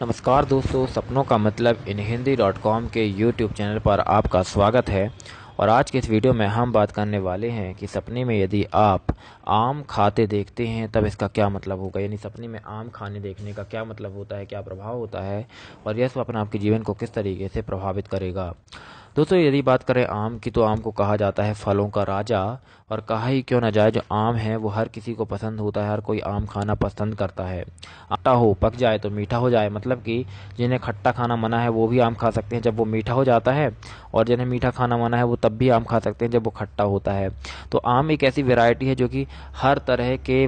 नमस्कार दोस्तों सपनों का मतलब इन हिंदी डॉट कॉम के यूट्यूब चैनल पर आपका स्वागत है और आज के इस वीडियो में हम बात करने वाले हैं कि सपने में यदि आप आम खाते देखते हैं तब इसका क्या मतलब होगा यानी सपने में आम खाने देखने का क्या मतलब होता है क्या प्रभाव होता है और यह स्वप्न आपके जीवन को किस तरीके से प्रभावित करेगा दोस्तों तो यदि बात करें आम की तो आम को कहा जाता है फलों का राजा और कहा ही क्यों ना जाए जो आम है वो हर किसी को पसंद होता है हर कोई आम खाना पसंद करता है आटा हो पक जाए तो मीठा हो जाए मतलब कि जिन्हें खट्टा खाना मना है वो भी आम खा सकते हैं जब वो मीठा हो जाता है और जिन्हें मीठा खाना मना है वो तब भी आम खा सकते हैं जब वो खट्टा होता है तो आम एक ऐसी वेराइटी है जो कि हर तरह के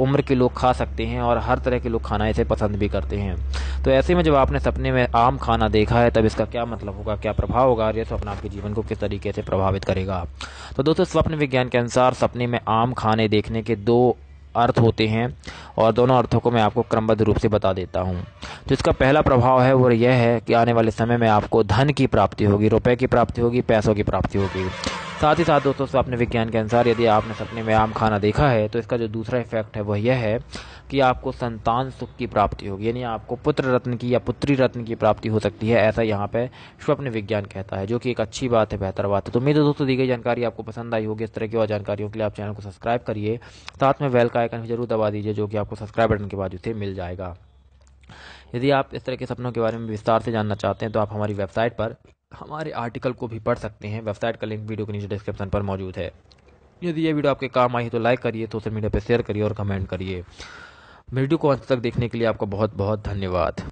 उम्र के लोग खा सकते हैं और हर तरह के लोग खाना इसे पसंद भी करते हैं तो ऐसे में जब आपने सपने में आम खाना देखा है तब इसका क्या मतलब होगा क्या प्रभाव होगा और यह स्वप्न आपके जीवन को किस तरीके से प्रभावित करेगा तो दोस्तों स्वप्न विज्ञान के अनुसार सपने में आम खाने देखने के दो अर्थ होते हैं और दोनों अर्थों को मैं आपको क्रमबद्ध रूप से बता देता हूँ तो इसका पहला प्रभाव है वो यह है कि आने वाले समय में आपको धन की प्राप्ति होगी रुपए की प्राप्ति होगी पैसों की प्राप्ति होगी साथ ही साथ दोस्तों अपने विज्ञान के अनुसार यदि आपने सपने में आम खाना देखा है तो इसका जो दूसरा इफेक्ट है वह यह है कि आपको संतान सुख की प्राप्ति होगी यानी आपको पुत्र रत्न की या पुत्री रत्न की प्राप्ति हो सकती है ऐसा यहाँ पे स्वप्न विज्ञान कहता है जो कि एक अच्छी बात है बेहतर बात है तो मेरे दोस्तों दी गई जानकारी आपको पसंद आई होगी इस तरह की और जानकारियों के लिए आप चैनल को सब्सक्राइब करिए साथ में वेल का आइकन भी जरूर दबा दीजिए जो कि आपको सब्सक्राइब बटन के बाद उसे मिल जाएगा यदि आप इस तरह के सपनों के बारे में विस्तार से जानना चाहते हैं तो आप हमारी वेबसाइट पर हमारे आर्टिकल को भी पढ़ सकते हैं वेबसाइट का लिंक वीडियो के नीचे डिस्क्रिप्शन पर मौजूद है यदि ये वीडियो आपके काम आई तो लाइक करिए सोशल मीडिया पर शेयर करिए और कमेंट करिए वीडियो को अंत तक देखने के लिए आपका बहुत बहुत धन्यवाद